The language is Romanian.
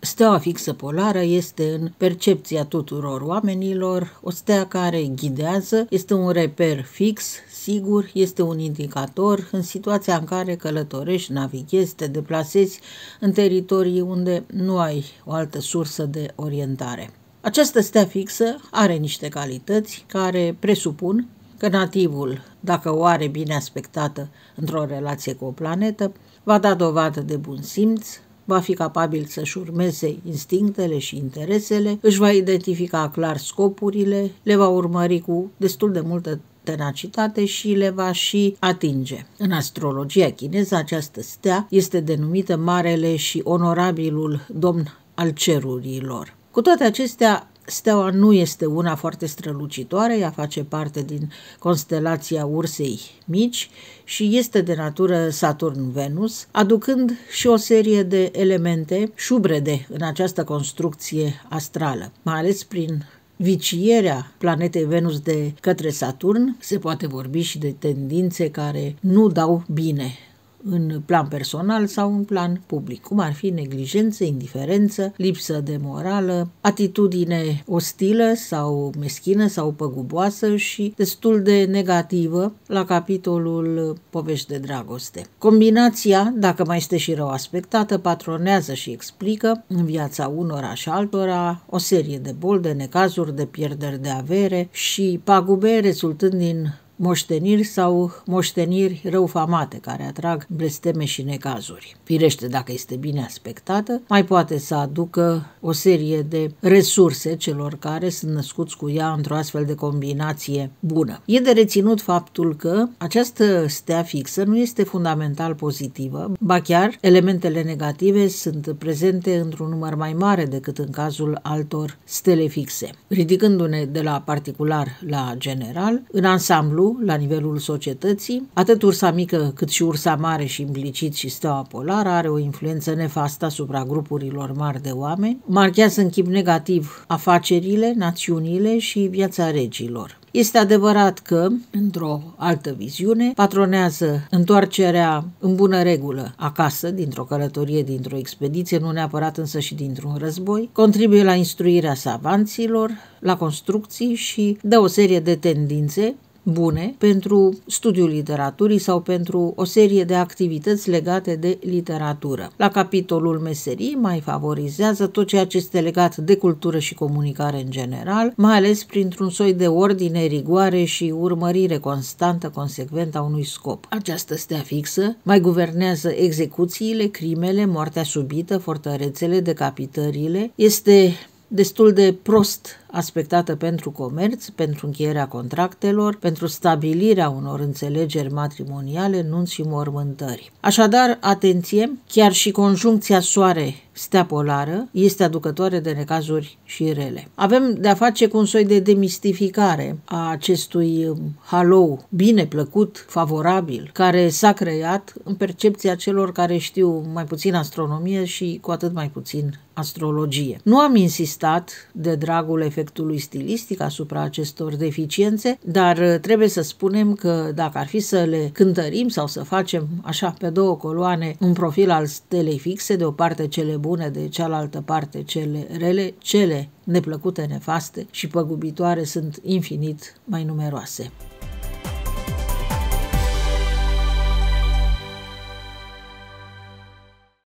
Steaua fixă polară este în percepția tuturor oamenilor, o stea care ghidează, este un reper fix, sigur, este un indicator în situația în care călătorești, navighezi, te deplasezi în teritorii unde nu ai o altă sursă de orientare. Această stea fixă are niște calități care presupun că nativul, dacă o are bine aspectată într-o relație cu o planetă, va da dovadă de bun simț, va fi capabil să-și urmeze instinctele și interesele, își va identifica clar scopurile, le va urmări cu destul de multă tenacitate și le va și atinge. În astrologia chineză, această stea este denumită Marele și Onorabilul Domn al Cerurilor. Cu toate acestea, Steaua nu este una foarte strălucitoare, ea face parte din constelația Ursei Mici și este de natură Saturn-Venus, aducând și o serie de elemente șubrede în această construcție astrală, mai ales prin vicierea planetei Venus de către Saturn, se poate vorbi și de tendințe care nu dau bine în plan personal sau în plan public, cum ar fi neglijență, indiferență, lipsă de morală, atitudine ostilă sau meschină sau păguboasă și destul de negativă la capitolul povești de dragoste. Combinația, dacă mai este și rău aspectată, patronează și explică în viața unora și altora o serie de boli, de necazuri, de pierderi de avere și pagube rezultând din moșteniri sau moșteniri răufamate care atrag blesteme și necazuri. Firește, dacă este bine aspectată, mai poate să aducă o serie de resurse celor care sunt născuți cu ea într-o astfel de combinație bună. E de reținut faptul că această stea fixă nu este fundamental pozitivă, ba chiar elementele negative sunt prezente într-un număr mai mare decât în cazul altor stele fixe. Ridicându-ne de la particular la general, în ansamblu, la nivelul societății. Atât ursa mică cât și ursa mare și implicit și steaua polară are o influență nefastă asupra grupurilor mari de oameni. Marchează în chip negativ afacerile, națiunile și viața regilor. Este adevărat că, într-o altă viziune, patronează întoarcerea în bună regulă acasă, dintr-o călătorie, dintr-o expediție, nu neapărat însă și dintr-un război, contribuie la instruirea savanților, la construcții și dă o serie de tendințe bune pentru studiul literaturii sau pentru o serie de activități legate de literatură. La capitolul meserii mai favorizează tot ceea ce este legat de cultură și comunicare în general, mai ales printr-un soi de ordine, rigoare și urmărire constantă, consecventă a unui scop. Această stea fixă mai guvernează execuțiile, crimele, moartea subită, fortărețele, decapitările. Este destul de prost aspectată pentru comerț, pentru încheierea contractelor, pentru stabilirea unor înțelegeri matrimoniale, nunți și mormântări. Așadar, atenție, chiar și conjuncția soare stea polară este aducătoare de necazuri și rele. Avem de-a face cu un soi de demistificare a acestui um, halou bine plăcut, favorabil, care s-a creat în percepția celor care știu mai puțin astronomie și cu atât mai puțin astrologie. Nu am insistat de dragul efectiv efectului stilistic asupra acestor deficiențe, dar uh, trebuie să spunem că dacă ar fi să le cântărim sau să facem așa pe două coloane un profil al stelei fixe, de o parte cele bune, de cealaltă parte cele rele, cele neplăcute, nefaste și păgubitoare sunt infinit mai numeroase.